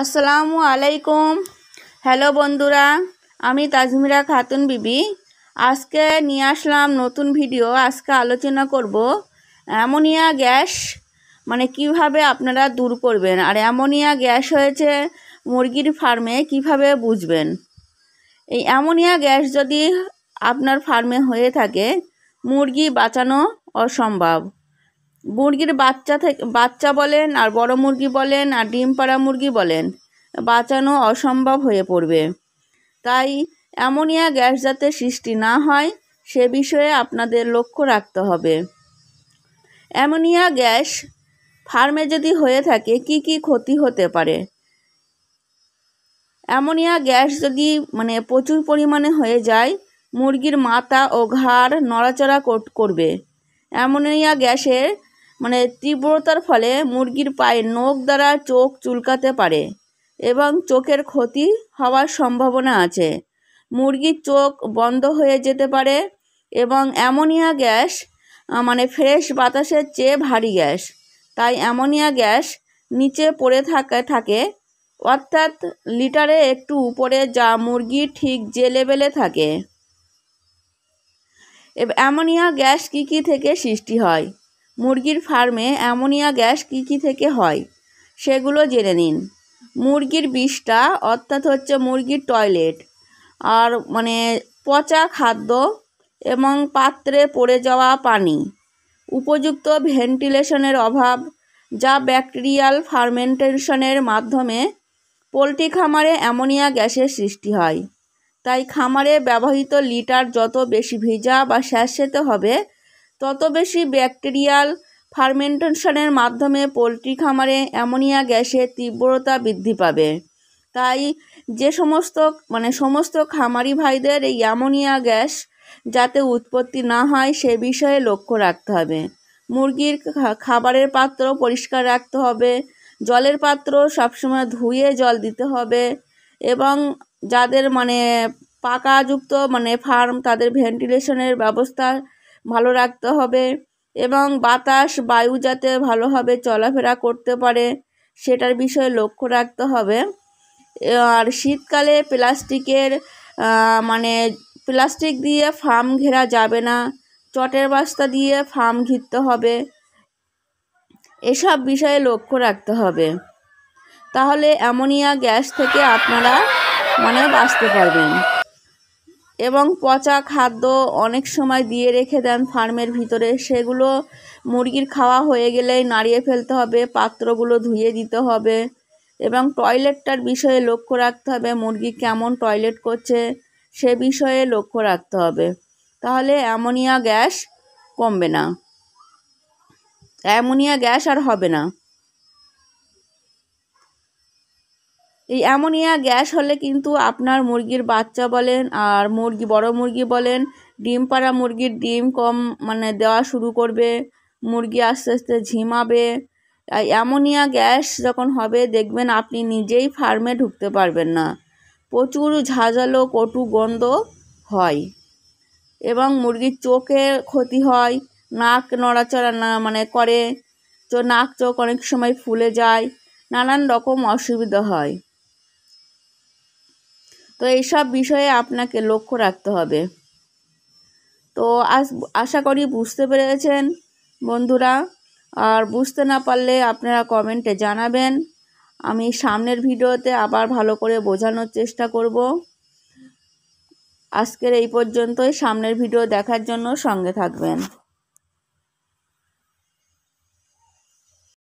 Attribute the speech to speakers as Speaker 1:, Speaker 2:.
Speaker 1: আসসালামু আলাইকুম হ্যালো বন্ধুরা আমি তাজমিরা খাতুন বিবি আজকে নিয়ে আসলাম নতুন ভিডিও আজকে আলোচনা করব অ্যামোনিয়া গ্যাস মানে কিভাবে আপনারা দূর করবেন আর অ্যামোনিয়া গ্যাস হয়েছে মুরগির ফার্মে কিভাবে বুঝবেন এই অ্যামোনিয়া গ্যাস যদি আপনার ফার্মে হয়ে থাকে মুরগি বাঁচানো অসম্ভব মুরগির বাচ্চা থেকে বাচ্চা বলেন আর বড় মুরগি বলেন আর ডিম পাড়া মুরগি বলেন বাঁচানো অসম্ভব হয়ে পড়বে তাই অ্যামোনিয়া গ্যাস যাতে সৃষ্টি না হয় সে বিষয়ে আপনাদের লক্ষ্য রাখতে হবে অ্যামোনিয়া গ্যাস ফার্মে যদি হয়ে থাকে কি কি ক্ষতি হতে পারে অ্যামোনিয়া গ্যাস যদি মানে প্রচুর পরিমাণে হয়ে যায় মুরগির মাথা ও ঘাড় নড়াচড়া করবে অ্যামোনিয়া গ্যাসের মানে তীব্রতার ফলে মুরগির পায়ে নখ দ্বারা চোখ চুলকাতে পারে এবং চোখের ক্ষতি হওয়ার সম্ভাবনা আছে মুরগির চোখ বন্ধ হয়ে যেতে পারে এবং অ্যামোনিয়া গ্যাস মানে ফ্রেশ বাতাসের চেয়ে ভারী গ্যাস তাই অ্যামোনিয়া গ্যাস নিচে পড়ে থাকে থাকে অর্থাৎ লিটারে একটু উপরে যা মুরগি ঠিক যে লেভেলে থাকে অ্যামোনিয়া গ্যাস কী কী থেকে সৃষ্টি হয় মুরগির ফার্মে অ্যামোনিয়া গ্যাস কী কী থেকে হয় সেগুলো জেনে নিন মুরগির বিষটা অর্থাৎ হচ্ছে মুরগির টয়লেট আর মানে পচা খাদ্য এবং পাত্রে পড়ে যাওয়া পানি উপযুক্ত ভেন্টিলেশনের অভাব যা ব্যাকটেরিয়াল ফার্মেন্টেশনের মাধ্যমে পোলট্রি খামারে অ্যামোনিয়া গ্যাসের সৃষ্টি হয় তাই খামারে ব্যবহৃত লিটার যত বেশি ভিজা বা স্যাঁতস্যাঁতে হবে তত বেশি ব্যাকটেরিয়াল ফার্মেন্টেশনের মাধ্যমে পোলট্রি খামারে অ্যামোনিয়া গ্যাসের তীব্রতা বৃদ্ধি পাবে তাই যে সমস্ত মানে সমস্ত খামারি ভাইদের এই অ্যামোনিয়া গ্যাস যাতে উৎপত্তি না হয় সে বিষয়ে লক্ষ্য রাখতে হবে মুরগির খাবারের পাত্র পরিষ্কার রাখতে হবে জলের পাত্র সবসময় ধুয়ে জল দিতে হবে এবং যাদের মানে পাকাযুক্ত মানে ফার্ম তাদের ভেন্টিলেশনের ব্যবস্থা ভালো রাখতে হবে এবং বাতাস বায়ু যাতে ভালোভাবে চলাফেরা করতে পারে সেটার বিষয়ে লক্ষ্য রাখতে হবে আর শীতকালে প্লাস্টিকের মানে প্লাস্টিক দিয়ে ফার্ম ঘেরা যাবে না চটের বাস্তা দিয়ে ফার্ম ঘিরতে হবে এসব বিষয়ে লক্ষ্য রাখতে হবে তাহলে অ্যামোনিয়া গ্যাস থেকে আপনারা মানে বাঁচতে পারবেন এবং পচা খাদ্য অনেক সময় দিয়ে রেখে দেন ফার্মের ভিতরে সেগুলো মুরগির খাওয়া হয়ে গেলেই নাড়িয়ে ফেলতে হবে পাত্রগুলো ধুয়ে দিতে হবে এবং টয়লেটটার বিষয়ে লক্ষ্য রাখতে হবে মুরগি কেমন টয়লেট করছে সে বিষয়ে লক্ষ্য রাখতে হবে তাহলে অ্যামোনিয়া গ্যাস কমবে না অ্যামোনিয়া গ্যাস আর হবে না এই অ্যামোনিয়া গ্যাস হলে কিন্তু আপনার মুরগির বাচ্চা বলেন আর মুরগি বড় মুরগি বলেন ডিম পাড়া মুরগির ডিম কম মানে দেওয়া শুরু করবে মুরগি আস্তে আস্তে ঝিমাবে অ্যামোনিয়া গ্যাস যখন হবে দেখবেন আপনি নিজেই ফার্মে ঢুকতে পারবেন না প্রচুর ঝাঁঝালো কটু গন্ধ হয় এবং মুরগির চোখে ক্ষতি হয় নাক নড়াচড়া না মানে করে চো নাক চোখ অনেক সময় ফুলে যায় নানান রকম অসুবিধা হয় তো এইসব বিষয়ে আপনাকে লক্ষ্য রাখতে হবে তো আশা করি বুঝতে পেরেছেন বন্ধুরা আর বুঝতে না পারলে আপনারা কমেন্টে জানাবেন আমি সামনের ভিডিওতে আবার ভালো করে বোঝানোর চেষ্টা করব আজকের এই পর্যন্তই সামনের ভিডিও দেখার জন্য সঙ্গে থাকবেন